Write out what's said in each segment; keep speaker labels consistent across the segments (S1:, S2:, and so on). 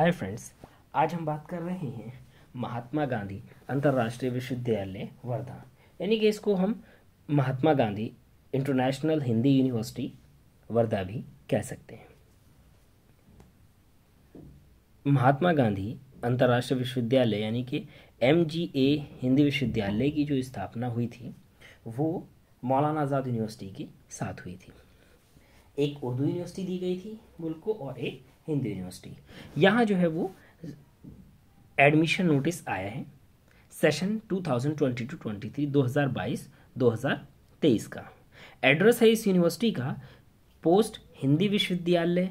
S1: Hi friends आज हम बात कर रहे हैं महात्मा गांधी अंतर्राष्ट्रीय विश्वविद्यालय वर्धा यानी कि इसको हम महात्मा गांधी इंटरनेशनल हिंदी यूनिवर्सिटी वर्धा भी कह सकते हैं महात्मा गांधी अंतर्राष्ट्रीय विश्वविद्यालय यानी कि एम हिंदी विश्वविद्यालय की जो स्थापना हुई थी वो मौलाना आज़ाद यूनिवर्सिटी के साथ हुई थी एक उर्दू यूनिवर्सिटी दी गई थी मुल्क को और एक हिंदी यूनिवर्सिटी यहाँ जो है वो एडमिशन नोटिस आया है सेशन बाईस 23 2022 2023 का एड्रेस है इस यूनिवर्सिटी का पोस्ट हिंदी विश्वविद्यालय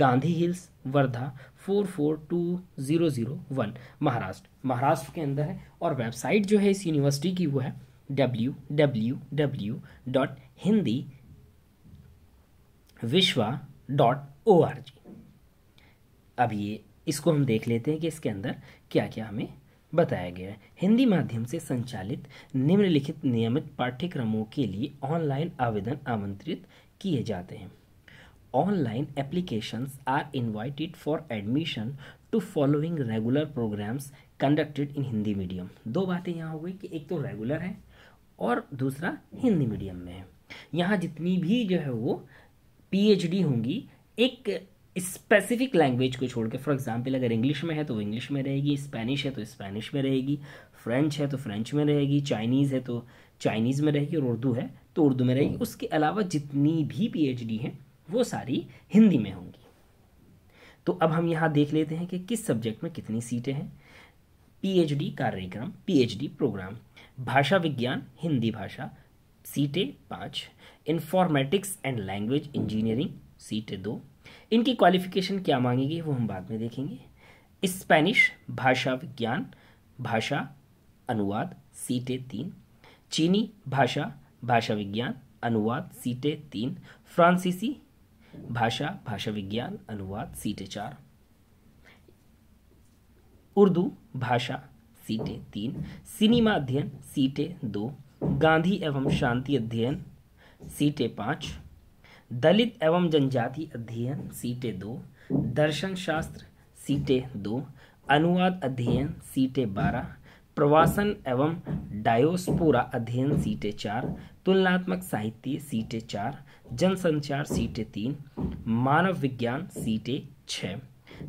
S1: Gandhi hills Wardha four four two zero zero one Maharashtra Maharashtra के अंदर है और वेबसाइट जो है इस यूनिवर्सिटी की वो है W W W dot Hindi Vishwa dot O R G अब ये इसको हम देख लेते हैं कि इसके अंदर क्या क्या हमें बताया गया है हिंदी माध्यम से संचालित निम्नलिखित नियमित पाठ्यक्रमों के लिए ऑनलाइन आवेदन आमंत्रित किए जाते हैं online applications are invited for admission to following regular programmes conducted in Hindi medium दो बातें यहाँ हो गई कि एक तो रेगुलर है और दूसरा हिंदी मीडियम में है यहाँ जितनी भी जो है वो पी होंगी एक स्पेसिफिक लैंग्वेज को छोड़ के फॉर एग्जाम्पल अगर इंग्लिश में है तो इंग्लिश में रहेगी स्पेनिश है तो स्पेनिश में रहेगी फ्रेंच है तो फ्रेंच में रहेगी चाइनीज़ है तो चाइनीज़ में रहेगी और उर्दू है तो उर्दू में रहेगी हम्म। उसके अलावा जितनी भी पीएचडी हैं वो सारी हिंदी में होंगी तो अब हम यहाँ देख लेते हैं कि किस सब्जेक्ट में कितनी सीटें हैं डी कार्यक्रम डी प्रोग्राम भाषा विज्ञान हिंदी भाषा सीटें पाँच इन्फॉर्मेटिक्स एंड लैंग्वेज इंजीनियरिंग सीटें दो इनकी क्वालिफिकेशन क्या मांगेगी वो हम बाद में देखेंगे स्पेनिश भाषा विज्ञान भाषा अनुवाद सीटें तीन चीनी भाषा भाषा विज्ञान अनुवाद सीटें तीन फ्रांसीसी भाषा भाषा विज्ञान अनुवाद सीटें चार उर्दू भाषा सीटें तीन सिनेमा अध्ययन सीटें दो गांधी एवं शांति अध्ययन सीटें पाँच दलित एवं जनजाति अध्ययन सीटें दो दर्शन शास्त्र सीटें दो अनुवाद अध्ययन सीटें बारह प्रवासन एवं डायोस्पोरा अध्ययन सीटें चार तुलनात्मक साहित्य सीटें चार जनसंचार सीटें तीन मानव विज्ञान सीटें छः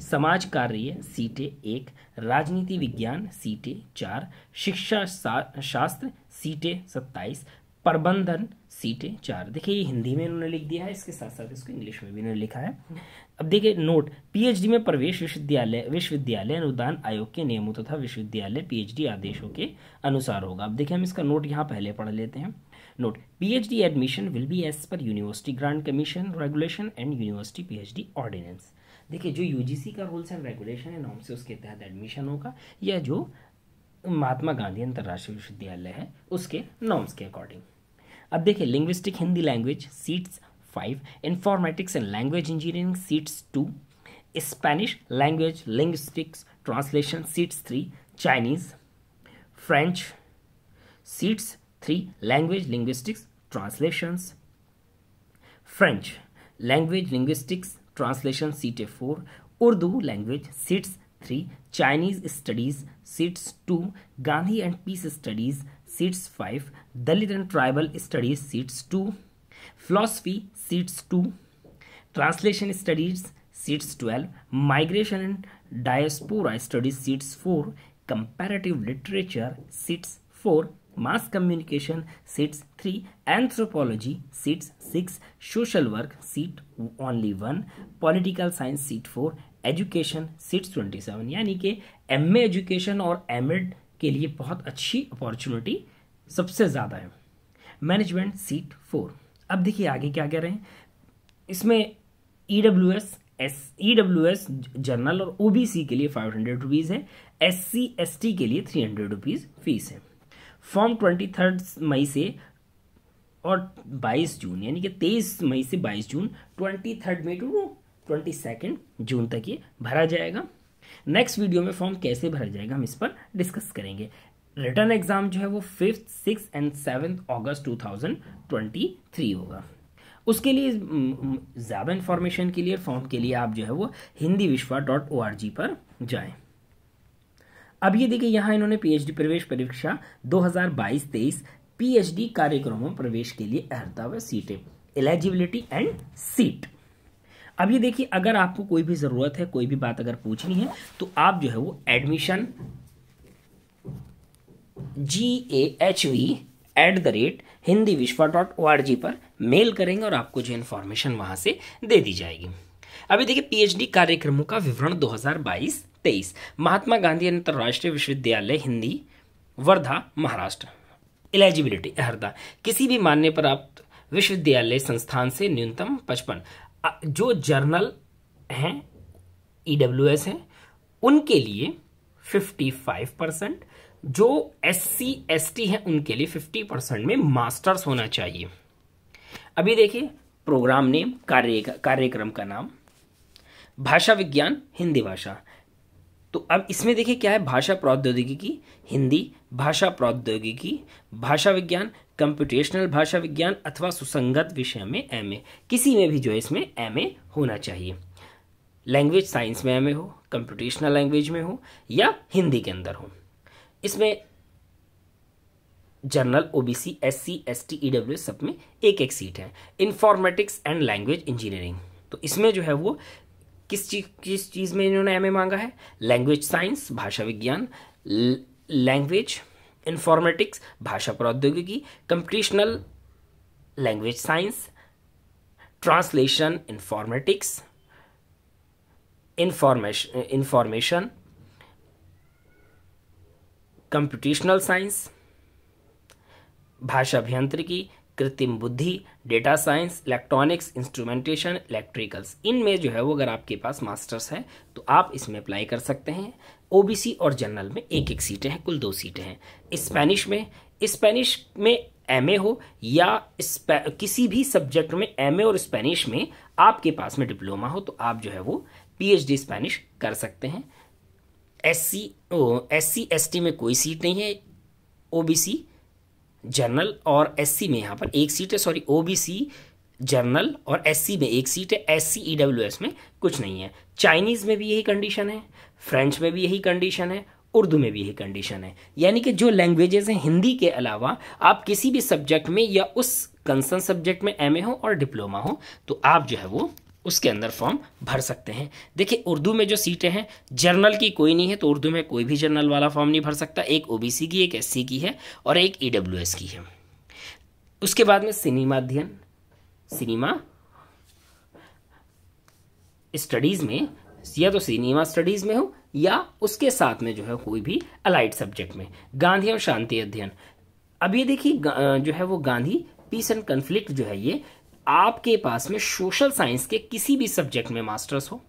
S1: समाज कार्य सीटें एक राजनीति विज्ञान सीटें चार शिक्षा शास्त्र सीटें सत्ताईस प्रबंधन सीटें चार देखिए ये हिंदी में इन्होंने लिख दिया है इसके साथ साथ इसको इंग्लिश में भी इन्होंने लिखा है अब देखिए नोट पीएचडी में प्रवेश विश्वविद्यालय विश्वविद्यालय अनुदान आयोग के नियमों तथा विश्वविद्यालय पीएचडी आदेशों के अनुसार होगा अब देखिए हम इसका नोट यहाँ पहले पढ़ लेते हैं note PhD admission will be as per university grant commission regulation and university PhD ordinance देखिए जो यूजीसी का रूल्स एंड रेगुलेशन है नॉम से उसके तहत एडमिशन होगा या जो महात्मा गांधी अंतर्राष्ट्रीय विश्वविद्यालय है उसके नॉम्स के अकॉर्डिंग अब देखिए linguistic Hindi language seats five informatics and language engineering seats two Spanish language linguistics translation seats three Chinese French seats three language linguistics translations French language linguistics translation seat a four Urdu language seats three Chinese studies seats two Gandhi and peace studies seats five Dalit and tribal studies seats two philosophy seats two translation studies seats twelve migration and diaspora studies seats four comparative literature seats four mass communication seats three anthropology seats six social work seat only one political science seat four education seats twenty seven यानी कि M education और M Ed के लिए बहुत अच्छी opportunity सबसे ज़्यादा है मैनेजमेंट सीट फोर अब देखिए आगे क्या कह रहे हैं इसमें E W S S E W S general और ओ बी सी के लिए फाइव हंड्रेड रुपीज़ है एस सी एस टी के लिए थ्री हंड्रेड रुपीज़ फीस है फॉर्म ट्वेंटी थर्ड मई से और बाईस जून यानी कि तेईस मई से बाईस जून twenty third May to twenty second June तक ये भरा जाएगा नेक्स्ट वीडियो में फॉर्म कैसे भर जाएगा हम इस पर डिस्कस करेंगे रिटर्न एग्जाम जो है वो fifth six and seventh August to होगा उसके लिए ज़्यादा इंफॉर्मेशन के लिए फॉर्म के लिए आप जो है वो Hindi Vishwa dot O R G पर जाएं अब ये देखिए यहां इन्होंने पीएचडी प्रवेश परीक्षा 2022-23 पीएचडी कार्यक्रमों प्रवेश के लिए अर्हता व सीटें एलिजिबिलिटी एंड सीट अब ये देखिए अगर आपको कोई भी ज़रूरत है कोई भी बात अगर पूछनी है तो आप जो है वो admission G A H V at the rate Hindi Vishwa dot O R G पर मेल करेंगे और आपको जो इन्फॉर्मेशन वहाँ से दे दी जाएगी अभी देखिए पीएचडी कार्यक्रमों का विवरण 2022-23 महात्मा गांधी अंतर्राष्ट्रीय विश्वविद्यालय हिंदी वर्धा महाराष्ट्र एलिजिबिलिटी हरदा किसी भी मान्य पर आप विश्वविद्यालय संस्थान से न्यूनतम पचपन जो जर्नल हैं ई डब्ल्यू एस हैं उनके लिए 55 परसेंट जो एस सी एस टी है उनके लिए 50 परसेंट में मास्टर्स होना चाहिए अभी देखिए प्रोग्राम नेम कार्य कार्यक्रम का नाम भाषा विज्ञान हिंदी भाषा तो अब इसमें देखिए क्या है भाषा प्रौद्योगिकी हिंदी भाषा प्रौद्योगिकी भाषा विज्ञान कंप्यूटेशनल भाषा विज्ञान अथवा सुसंगत विषय में एम किसी में भी जो है इसमें एम होना चाहिए लैंग्वेज साइंस में एम हो कंप्यूटेशनल लैंग्वेज में हो या हिंदी के अंदर हो इसमें general OBC SC ST EW सब में एक एक सीट है इंफॉर्मेटिक्स एंड लैंग्वेज इंजीनियरिंग तो इसमें जो है वो किस चीज किस चीज़ में इन्होंने एम मांगा है लैंग्वेज साइंस भाषा विज्ञान लैंग्वेज इन्फॉर्मेटिक्स भाषा प्रौद्योगिकी computational language science translation informatics information information computational science भाषा अभियंत्रिकी कृत्रिम बुद्धि data science electronics instrumentation electricals इनमें जो है वो अगर आपके पास मास्टर्स है तो आप इसमें अप्लाई कर सकते हैं ओबीसी और जनरल में एक एक सीटें हैं कुल दो सीटें हैं स्पेनिश में स्पेनिश में एम हो या किसी भी सब्जेक्ट में एम और स्पेनिश में आपके पास में डिप्लोमा हो तो आप जो है वो पीएचडी स्पेनिश कर सकते हैं S C S C S T में कोई सीट नहीं है ओबीसी जनरल और एससी में यहाँ पर एक सीट है सॉरी ओबीसी जनरल और एससी में एक सीट है एस सी में कुछ नहीं है चाइनीज़ में भी यही कंडीशन है फ्रेंच में भी यही कंडीशन है उर्दू में भी यही कंडीशन है यानी कि जो लैंग्वेजेस हैं हिंदी के अलावा आप किसी भी सब्जेक्ट में या उस कंसर्न सब्जेक्ट में एम हो और डिप्लोमा हो तो आप जो है वो उसके अंदर फॉर्म भर सकते हैं देखिए उर्दू में जो सीटें हैं जर्नल की कोई नहीं है तो उर्दू में कोई भी जर्नल वाला फॉर्म नहीं भर सकता एक ओबीसी की एक एससी की है और एक ईडब्ल्यूएस e की है उसके बाद में सिनेमा अध्ययन सिनेमा स्टडीज़ में या तो सिनेमा स्टडीज़ में हो या उसके साथ में जो है कोई भी अलाइड सब्जेक्ट में गांधी और शांति अध्ययन अब ये देखिए जो है वो गांधी पीस एंड कंफ्लिक्ट जो है ये आपके पास में सोशल साइंस के किसी भी सब्जेक्ट में मास्टर्स हो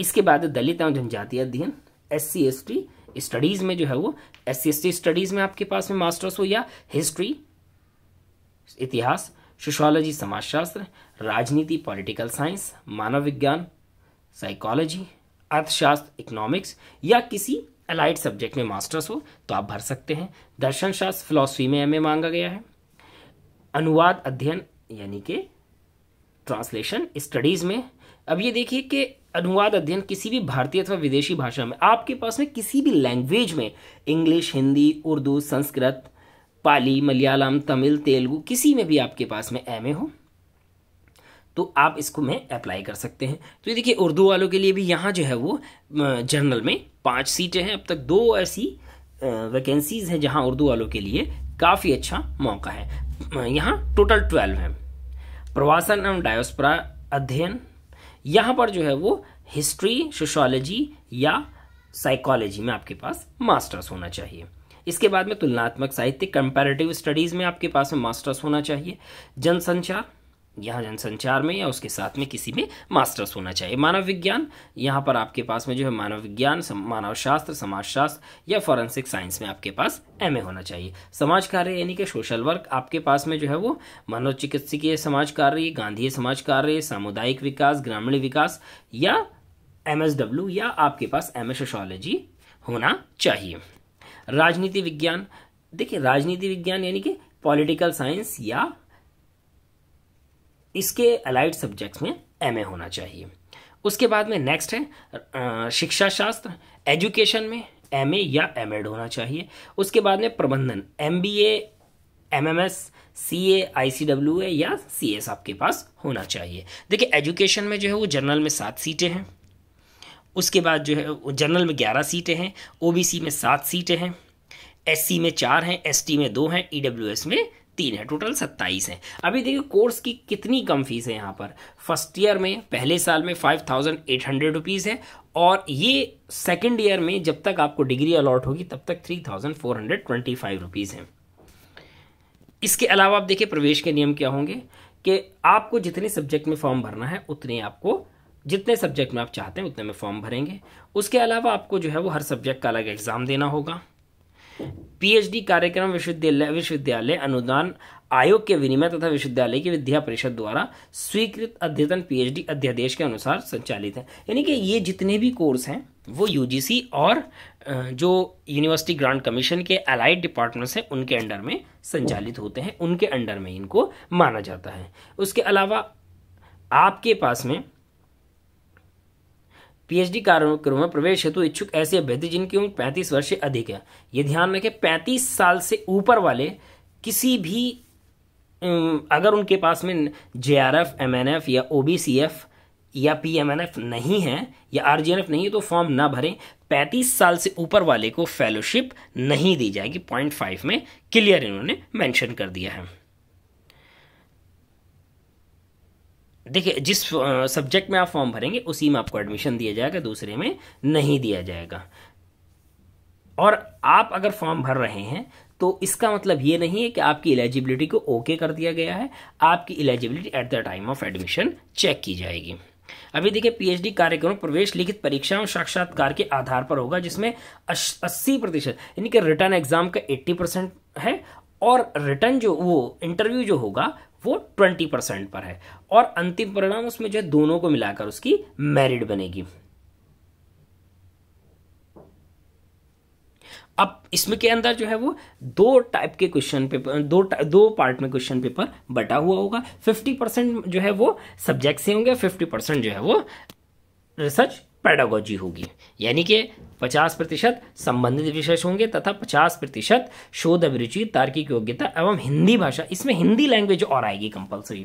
S1: इसके बाद दलित एवं जनजातीय अध्ययन S C S T studies में जो है वो S C S T studies में आपके पास में मास्टर्स हो या हिस्ट्री इतिहास सोशोलॉजी समाजशास्त्र राजनीति पॉलिटिकल साइंस मानव विज्ञान साइकोलॉजी अर्थशास्त्र इकोनॉमिक्स या किसी अलाइड सब्जेक्ट में मास्टर्स हो तो आप भर सकते हैं दर्शन शास्त्र फिलोसफी में एम मांगा गया है अनुवाद अध्ययन यानी कि ट्रांसलेशन स्टडीज़ में अब ये देखिए कि अनुवाद अध्ययन किसी भी भारतीय अथवा विदेशी भाषा में आपके पास में किसी भी लैंग्वेज में इंग्लिश हिंदी उर्दू संस्कृत पाली मलयालम तमिल तेलुगु किसी में भी आपके पास में एम हो तो आप इसको में अप्लाई कर सकते हैं तो ये देखिए उर्दू वालों के लिए भी यहाँ जो है वो जर्नल में पाँच सीटें हैं अब तक दो ऐसी वैकेंसीज़ हैं जहाँ उर्दू वालों के लिए काफ़ी अच्छा मौका है यहाँ टोटल ट्वेल्व हैं प्रवासन एवं डायोस्परा अध्ययन यहाँ पर जो है वो हिस्ट्री सोशोलॉजी या साइकोलॉजी में आपके पास मास्टर्स होना चाहिए इसके बाद में तुलनात्मक साहित्य कंपैरेटिव स्टडीज़ में आपके पास में मास्टर्स होना चाहिए जनसंचार यहाँ जनसंचार में या उसके साथ में किसी में मास्टर्स होना चाहिए मानव विज्ञान यहाँ पर आपके पास में जो है मानव विज्ञान मानव शास्त्र समाज शास्त्र या फॉरेंसिक साइंस में आपके पास एमए होना चाहिए समाज कार्य यानी कि सोशल वर्क आपके पास में जो है वो मनोचिकित्सकीय समाज कार्य गांधीय समाज कार्य सामुदायिक विकास ग्रामीण विकास या एम या आपके पास एम सोशोलॉजी होना चाहिए राजनीति विज्ञान देखिए राजनीति विज्ञान यानी कि पॉलिटिकल साइंस या इसके अलाइड सब्जेक्ट्स में एम होना चाहिए उसके बाद में नेक्स्ट है शिक्षा शास्त्र एजुकेशन में एम या एम होना चाहिए उसके बाद में प्रबंधन M S C A I C W A या सी एस आपके पास होना चाहिए देखिए एजुकेशन में जो है वो जनरल में सात सीटें हैं उसके बाद जो है जनरल में ग्यारह सीटें हैं ओ बी सी में सात सीटें हैं एस सी में चार हैं एस टी में दो हैं ई डब्ल्यू एस में तीन है टोटल सत्ताईस है अभी देखिए कोर्स की कितनी कम फीस है यहाँ पर फर्स्ट ईयर में पहले साल में five thousand eight hundred rupees है और ये सेकेंड ईयर में जब तक आपको डिग्री अलॉट होगी तब तक three thousand four hundred twenty five rupees हैं इसके अलावा आप देखिए प्रवेश के नियम क्या होंगे कि आपको जितने सब्जेक्ट में फॉर्म भरना है उतने आपको जितने सब्जेक्ट में आप चाहते हैं उतने में फॉर्म भरेंगे उसके अलावा आपको जो है वो हर सब्जेक्ट का अलग एग्ज़ाम देना होगा पीएचडी कार्यक्रम विश्वविद्यालय विश्वविद्यालय अनुदान आयोग के विनिमय तथा विश्वविद्यालय की विद्या परिषद द्वारा स्वीकृत अद्यतन पीएचडी अध्यादेश के अनुसार संचालित है यानी कि ये जितने भी कोर्स हैं वो यूजीसी और जो यूनिवर्सिटी ग्रांट कमीशन के अलाइड डिपार्टमेंट्स हैं उनके अंडर में संचालित होते हैं उनके अंडर में इनको माना जाता है उसके अलावा आपके पास में पीएचडी कार्यक्रम में प्रवेश हेतु इच्छुक ऐसे अभ्यर्थी जिनकी उम्र पैंतीस वर्ष से अधिक है ये ध्यान रखें पैंतीस साल से ऊपर वाले किसी भी अगर उनके पास में J R F M N F या ओ बी सी एफ या पी एम एन एफ नहीं है या आर जी एन एफ नहीं है तो फॉर्म ना भरें पैंतीस साल से ऊपर वाले को फेलोशिप नहीं दी जाएगी पॉइंट फाइव में क्लियर इन्होंने मेंशन कर दिया है देखिए जिस सब्जेक्ट में आप फॉर्म भरेंगे उसी में आपको एडमिशन दिया जाएगा दूसरे में नहीं दिया जाएगा और आप अगर फॉर्म भर रहे हैं तो इसका मतलब ये नहीं है कि आपकी एलिजिबिलिटी को ओके कर दिया गया है आपकी eligibility at the time of admission check की जाएगी अभी देखिए पीएचडी कार्यक्रम प्रवेश लिखित परीक्षा और साक्षात्कार के आधार पर होगा जिसमें अस्सी प्रतिशत यानी कि रिटर्न एग्जाम का एट्टी परसेंट है और रिटर्न जो वो इंटरव्यू जो होगा वो ट्वेंटी परसेंट पर है और अंतिम परिणाम उसमें जो है दोनों को मिलाकर उसकी मेरिट बनेगी अब इसमें के अंदर जो है वो दो टाइप के क्वेश्चन पेपर दो दो पार्ट में क्वेश्चन पेपर बटा हुआ होगा फिफ्टी परसेंट जो है वो सब्जेक्ट से होंगे फिफ्टी परसेंट जो है वो रिसर्च पैडागोजी होगी यानी कि 50 प्रतिशत संबंधित विषय होंगे तथा 50 प्रतिशत शोध अभिरुचि तार्किक योग्यता एवं हिंदी भाषा इसमें हिंदी लैंग्वेज और आएगी कंपलसरी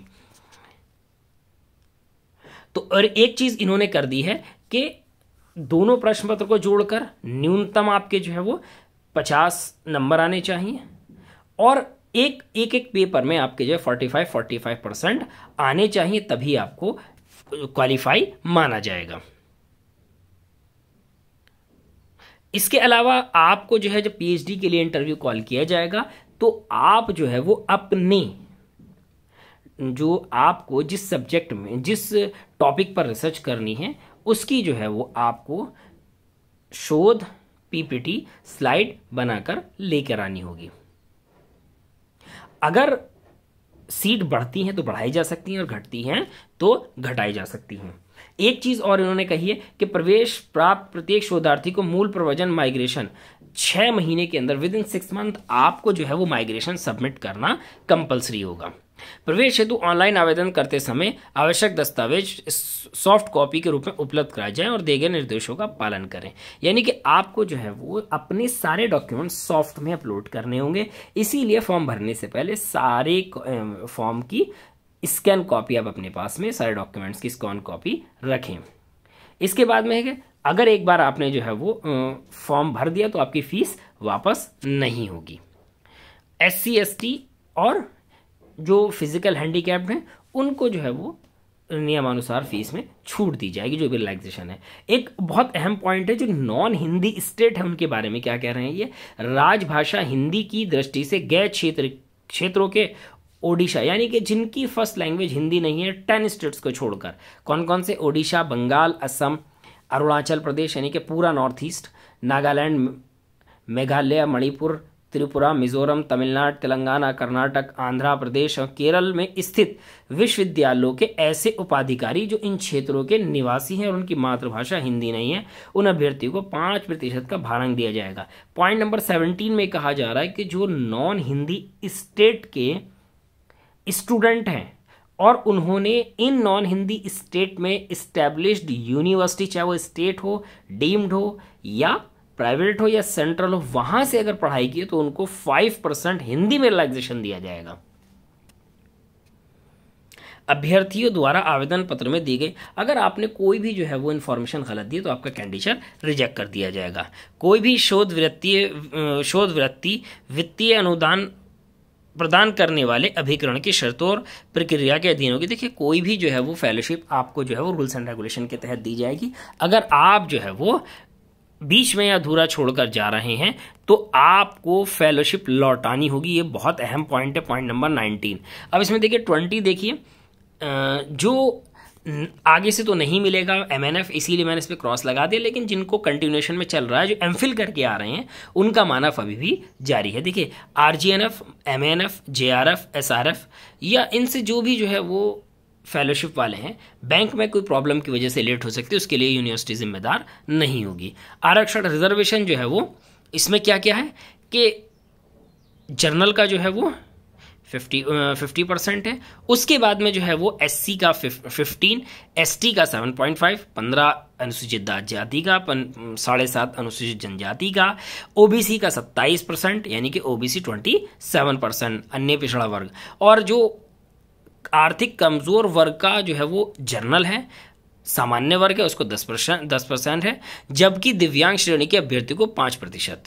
S1: तो और एक चीज़ इन्होंने कर दी है कि दोनों प्रश्न पत्र को जोड़कर न्यूनतम आपके जो है वो पचास नंबर आने चाहिए और एक एक एक पेपर में आपके जो है forty five forty five percent आने चाहिए तभी आपको क्वालिफाई माना जाएगा इसके अलावा आपको जो है जब पीएचडी के लिए इंटरव्यू कॉल किया जाएगा तो आप जो है वो अपने जो आपको जिस सब्जेक्ट में जिस टॉपिक पर रिसर्च करनी है उसकी जो है वो आपको शोध पीपीटी स्लाइड बनाकर लेकर आनी होगी अगर सीट बढ़ती हैं तो बढ़ाई जा सकती हैं और घटती हैं तो घटाई जा सकती हैं एक चीज़ और इन्होंने कही है कि प्रवेश प्राप्त प्रत्येक शोधार्थी को मूल प्रवचन माइग्रेशन छह महीने के अंदर विद इन सिक्स मंथ आपको जो है वो माइग्रेशन सबमिट करना कंपलसरी होगा प्रवेश हेतु ऑनलाइन आवेदन करते समय आवश्यक दस्तावेज सॉफ्ट कॉपी के रूप में उपलब्ध कराए जाएं और दिए गए निर्देशों का पालन करें यानी कि आपको जो है वो अपने सारे डॉक्यूमेंट सॉफ्ट में अपलोड करने होंगे इसीलिए फॉर्म भरने से पहले सारे फॉर्म की स्कैन कॉपी आप अपने पास में सारे डॉक्यूमेंट्स की स्कैन कॉपी रखें इसके बाद में है अगर एक बार आपने जो है वो फॉर्म भर दिया तो आपकी फ़ीस वापस नहीं होगी एस सी और जो फिज़िकल हैंडीकैप्ड हैं उनको जो है वो नियमानुसार फीस में छूट दी जाएगी जो भी रिलैक्सेशन है एक बहुत अहम पॉइंट है जो नॉन हिंदी स्टेट है उनके बारे में क्या कह रहे हैं ये राजभाषा हिंदी की दृष्टि से गैर क्षेत्र क्षेत्रों के ओडिशा यानी कि जिनकी फर्स्ट लैंग्वेज हिंदी नहीं है टेन स्टेट्स को छोड़कर कौन कौन से ओडिशा बंगाल असम अरुणाचल प्रदेश यानी कि पूरा नॉर्थ ईस्ट नागालैंड मेघालय मणिपुर त्रिपुरा मिजोरम तमिलनाडु तेलंगाना कर्नाटक आंध्र प्रदेश और केरल में स्थित विश्वविद्यालयों के ऐसे उपाधिकारी जो इन क्षेत्रों के निवासी हैं और उनकी मातृभाषा हिंदी नहीं है उन अभ्यर्थियों को पाँच प्रतिशत का भारंग दिया जाएगा पॉइंट नंबर सेवनटीन में कहा जा रहा है कि जो नॉन हिंदी स्टेट के स्टूडेंट हैं और उन्होंने इन नॉन हिंदी स्टेट में इस्टेब्लिश्ड यूनिवर्सिटी चाहे वो स्टेट हो डीम्ड हो या प्राइवेट हो या सेंट्रल हो वहाँ से अगर पढ़ाई की तो उनको फाइव परसेंट हिंदी में रिलैक्सेशन दिया जाएगा अभ्यर्थियों द्वारा आवेदन पत्र में दी गई अगर आपने कोई भी जो है वो इन्फॉर्मेशन गलत दी तो आपका कैंडिशन रिजेक्ट कर दिया जाएगा कोई भी शोध वृत्तीय शोध वृत्ति वित्तीय अनुदान प्रदान करने वाले अभिकरण की शर्तों और प्रक्रिया के अधीन होगी देखिए कोई भी जो है वो फेलोशिप आपको जो है वो रूल्स एंड रेगुलेशन के तहत दी जाएगी अगर आप जो है वो बीच में अधूरा छोड़कर जा रहे हैं तो आपको फेलोशिप लौटानी होगी ये बहुत अहम पॉइंट है पॉइंट नंबर नाइनटीन अब इसमें देखिए ट्वेंटी देखिए जो आगे से तो नहीं मिलेगा एम एन एफ इसीलिए मैंने इस पर क्रॉस लगा दिया लेकिन जिनको कंटिन्यूएशन में चल रहा है जो एम फिल करके आ रहे हैं उनका मानफ अभी भी जारी है देखिए R G N F M N F J R F S R F या इनसे जो भी जो है वो फेलोशिप वाले हैं बैंक में कोई प्रॉब्लम की वजह से लेट हो सकती है उसके लिए यूनिवर्सिटी जिम्मेदार नहीं होगी आरक्षण रिजर्वेशन जो है वो इसमें क्या क्या है कि जर्नल का जो है वो फिफ्टी फिफ्टी परसेंट है उसके बाद में जो है वो एस सी का फिफ्टीन एस टी का सेवन पॉइंट फाइव पंद्रह अनुसूचित जाति का साढ़े सात अनुसूचित जनजाति का ओबीसी का सत्ताईस परसेंट यानी कि ओबीसी ट्वेंटी सेवन परसेंट अन्य पिछड़ा वर्ग और जो आर्थिक कमज़ोर वर्ग का जो है वो जर्नल है सामान्य वर्ग है उसको 10 परसेंट दस परसेंट है जबकि दिव्यांग श्रेणी के अभ्यर्थी को पाँच प्रतिशत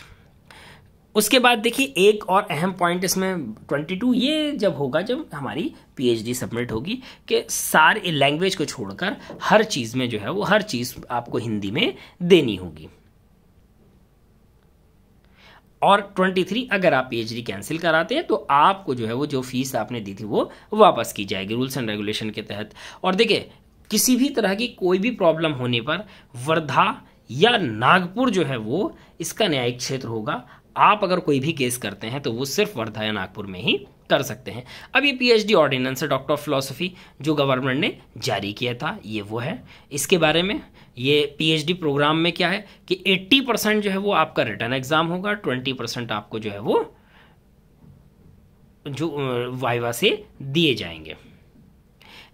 S1: उसके बाद देखिए एक और अहम पॉइंट इसमें 22 ये जब होगा जब हमारी पीएचडी सबमिट होगी कि सारे लैंग्वेज को छोड़कर हर चीज़ में जो है वो हर चीज़ आपको हिंदी में देनी होगी और 23 अगर आप पीएचडी कैंसिल कराते हैं तो आपको जो है वो जो फीस आपने दी थी वो वापस की जाएगी रूल्स एंड रेगुलेशन के तहत और देखिए किसी भी तरह की कोई भी प्रॉब्लम होने पर वर्धा या नागपुर जो है वो इसका न्यायिक क्षेत्र होगा आप अगर कोई भी केस करते हैं तो वो सिर्फ वर्धा या नागपुर में ही कर सकते हैं अब ये पीएचडी ऑर्डिनेंस है डॉक्टर ऑफ फिलोसफी जो गवर्नमेंट ने जारी किया था ये वो है इसके बारे में ये पीएचडी प्रोग्राम में क्या है कि 80 परसेंट जो है वो आपका रिटर्न एग्जाम होगा 20 परसेंट आपको जो है वो जो वाइवा से दिए जाएंगे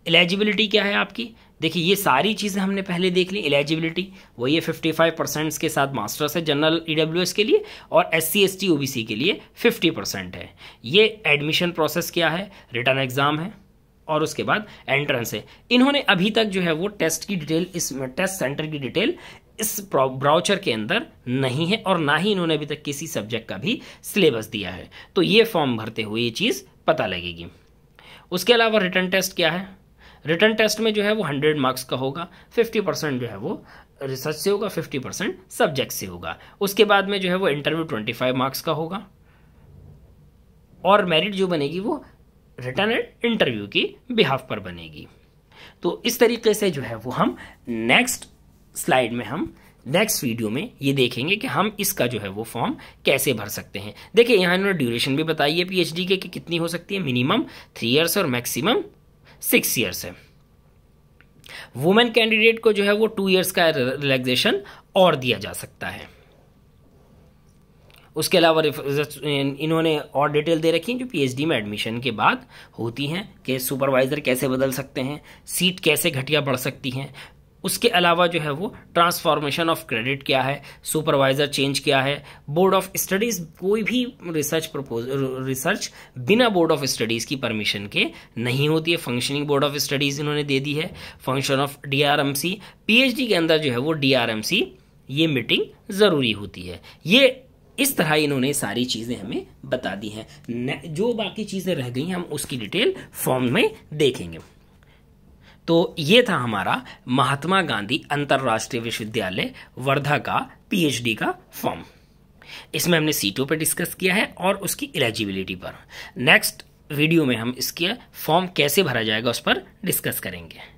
S1: एलिजिबिलिटी क्या है आपकी देखिए ये सारी चीज़ें हमने पहले देख ली एलिजिबिलिटी वही है फिफ्टी फाइव परसेंट के साथ मास्टर्स है जनरल ई e के लिए और एस सी एस टी के लिए फिफ्टी परसेंट है ये एडमिशन प्रोसेस क्या है रिटर्न एग्ज़ाम है और उसके बाद एंट्रेंस है इन्होंने अभी तक जो है वो टेस्ट की डिटेल इस टेस्ट सेंटर की डिटेल इस ब्राउचर के अंदर नहीं है और ना ही इन्होंने अभी तक किसी सब्जेक्ट का भी सिलेबस दिया है तो ये फॉर्म भरते हुए ये चीज़ पता लगेगी उसके अलावा रिटर्न टेस्ट क्या है रिटर्न टेस्ट में जो है वो हंड्रेड मार्क्स का होगा फिफ्टी परसेंट जो है वो रिसर्च से होगा फिफ्टी परसेंट सब्जेक्ट से होगा उसके बाद में जो है वो इंटरव्यू ट्वेंटी फाइव मार्क्स का होगा और मेरिट जो बनेगी वो रिटर्न एंड इंटरव्यू की बिहाफ पर बनेगी तो इस तरीके से जो है वो हम नेक्स्ट स्लाइड में हम नेक्स्ट वीडियो में ये देखेंगे कि हम इसका जो है वो फॉर्म कैसे भर सकते हैं देखिए यहाँ इन्होंने ड्यूरेशन भी बताई है पीएचडी के कि कितनी हो सकती है मिनिमम थ्री इयर्स और मैक्सिमम सिक्स ईयर्स है वुमेन कैंडिडेट को जो है वो टू ईयर्स का रिलैक्सेशन और दिया जा सकता है उसके अलावा इन्होंने और डिटेल दे रखी है जो पीएचडी में एडमिशन के बाद होती हैं कि सुपरवाइज़र कैसे बदल सकते हैं सीट कैसे घटिया बढ़ सकती हैं उसके अलावा जो है वो ट्रांसफॉर्मेशन ऑफ क्रेडिट क्या है सुपरवाइजर चेंज क्या है बोर्ड ऑफ स्टडीज़ कोई भी रिसर्च प्रपोज रिसर्च बिना बोर्ड ऑफ स्टडीज़ की परमिशन के नहीं होती है फंक्शनिंग बोर्ड ऑफ स्टडीज़ इन्होंने दे दी है फंक्शन ऑफ डी पीएचडी के अंदर जो है वो डी ये मीटिंग ज़रूरी होती है ये इस तरह इन्होंने सारी चीज़ें हमें बता दी हैं जो बाकी चीज़ें रह गई हैं हम उसकी डिटेल फॉर्म में देखेंगे तो ये था हमारा महात्मा गांधी अंतर्राष्ट्रीय विश्वविद्यालय वर्धा का पीएचडी का फॉर्म इसमें हमने सीटों पर डिस्कस किया है और उसकी एलिजिबिलिटी पर नेक्स्ट वीडियो में हम इसके फॉर्म कैसे भरा जाएगा उस पर डिस्कस करेंगे